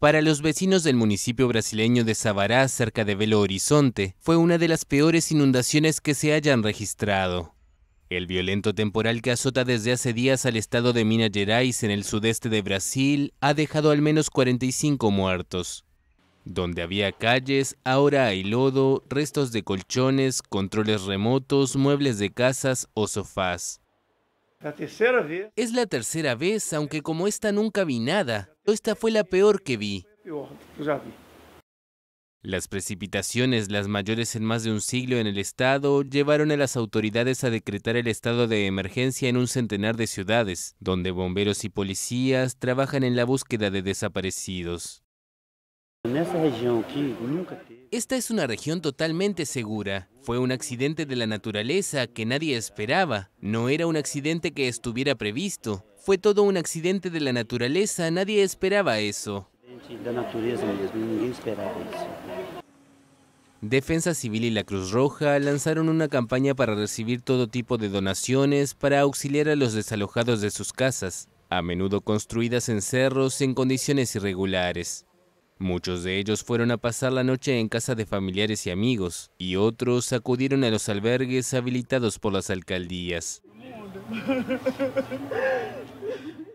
Para los vecinos del municipio brasileño de Sabará, cerca de Belo Horizonte, fue una de las peores inundaciones que se hayan registrado. El violento temporal que azota desde hace días al estado de Minas Gerais en el sudeste de Brasil ha dejado al menos 45 muertos. Donde había calles, ahora hay lodo, restos de colchones, controles remotos, muebles de casas o sofás. Es la tercera vez, aunque como esta nunca vi nada. Esta fue la peor que vi. Las precipitaciones, las mayores en más de un siglo en el estado, llevaron a las autoridades a decretar el estado de emergencia en un centenar de ciudades, donde bomberos y policías trabajan en la búsqueda de desaparecidos. Esta es una región totalmente segura. Fue un accidente de la naturaleza que nadie esperaba. No era un accidente que estuviera previsto. Fue todo un accidente de la naturaleza. Nadie esperaba eso. Defensa Civil y la Cruz Roja lanzaron una campaña para recibir todo tipo de donaciones para auxiliar a los desalojados de sus casas, a menudo construidas en cerros en condiciones irregulares. Muchos de ellos fueron a pasar la noche en casa de familiares y amigos, y otros acudieron a los albergues habilitados por las alcaldías.